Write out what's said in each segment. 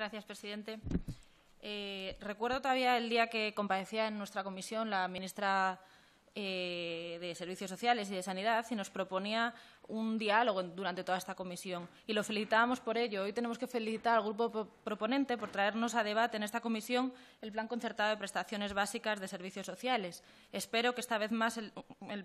Gracias, presidente. Eh, recuerdo todavía el día que comparecía en nuestra comisión la ministra eh, de Servicios Sociales y de Sanidad y nos proponía un diálogo durante toda esta comisión y lo felicitábamos por ello. Hoy tenemos que felicitar al grupo proponente por traernos a debate en esta comisión el Plan Concertado de Prestaciones Básicas de Servicios Sociales. Espero que esta vez más el,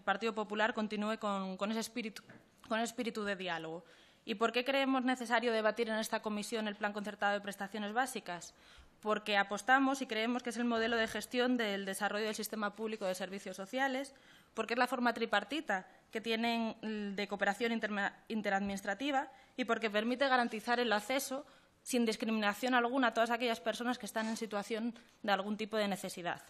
Partido Popular continúe con ese espíritu de diálogo. ¿Y por qué creemos necesario debatir en esta comisión el Plan Concertado de Prestaciones Básicas? Porque apostamos y creemos que es el modelo de gestión del desarrollo del sistema público de servicios sociales, porque es la forma tripartita que tienen de cooperación interadministrativa y porque permite garantizar el acceso sin discriminación alguna a todas aquellas personas que están en situación de algún tipo de necesidad.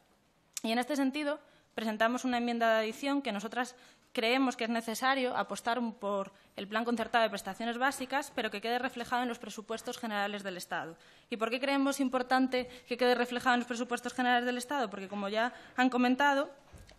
Y en este sentido, presentamos una enmienda de adición que nosotras creemos que es necesario apostar por el plan concertado de prestaciones básicas, pero que quede reflejado en los presupuestos generales del Estado. ¿Y por qué creemos importante que quede reflejado en los presupuestos generales del Estado? Porque, como ya han comentado,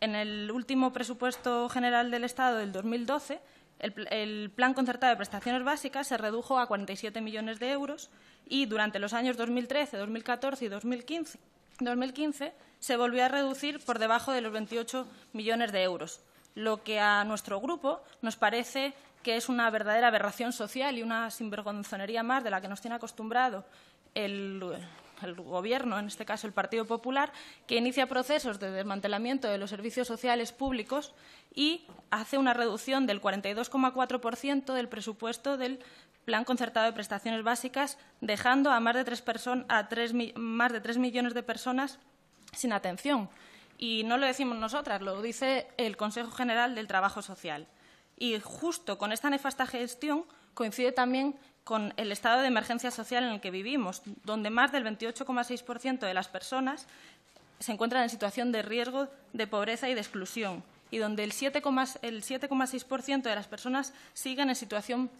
en el último presupuesto general del Estado del 2012, el, el, plan concertado de prestaciones básicas se redujo a 47 millones de euros y durante los años 2013, 2014 y 2015, 2015 se volvió a reducir por debajo de los 28 millones de euros, lo que a nuestro grupo nos parece que es una verdadera aberración social y una sinvergonzonería más de la que nos tiene acostumbrado el el Gobierno, en este caso el Partido Popular, que inicia procesos de desmantelamiento de los servicios sociales públicos y hace una reducción del 42,4% del presupuesto del Plan Concertado de Prestaciones Básicas, dejando a más de tres, a más de millones de personas sin atención. Y no lo decimos nosotras, lo dice el Consejo General del Trabajo Social. Y justo con esta nefasta gestión coincide también con el estado de emergencia social en el que vivimos, donde más del 28,6% de las personas se encuentran en situación de riesgo de pobreza y de exclusión, y donde el 7,6% de las personas siguen en situación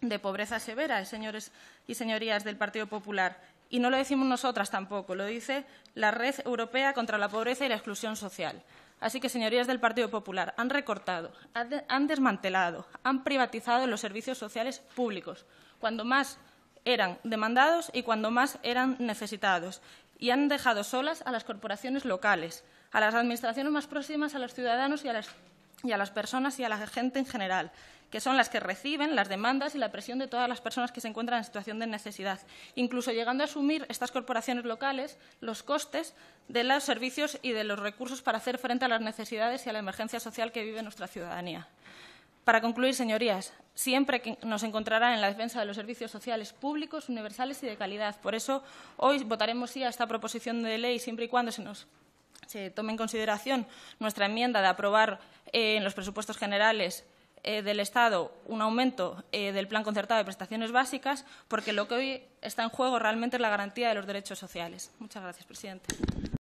de pobreza severa, señores y señorías del Partido Popular. Y no lo decimos nosotras tampoco, lo dice la Red Europea contra la Pobreza y la Exclusión Social. Así que, señorías del Partido Popular, han recortado, han desmantelado, han privatizado los servicios sociales públicos, cuando más eran demandados y cuando más eran necesitados, y han dejado solas a las corporaciones locales, a las administraciones más próximas a los ciudadanos y a las, personas y a la gente en general que son las que reciben las demandas y la presión de todas las personas que se encuentran en situación de necesidad, incluso llegando a asumir estas corporaciones locales los costes de los servicios y de los recursos para hacer frente a las necesidades y a la emergencia social que vive nuestra ciudadanía. Para concluir, señorías, siempre que nos encontrarán en la defensa de los servicios sociales públicos, universales y de calidad. Por eso, hoy votaremos sí a esta proposición de ley, siempre y cuando se nos tome en consideración nuestra enmienda de aprobar eh, en los presupuestos generales eh, del Estado un aumento eh, del plan concertado de prestaciones básicas, porque lo que hoy está en juego realmente es la garantía de los derechos sociales. Muchas gracias, presidente.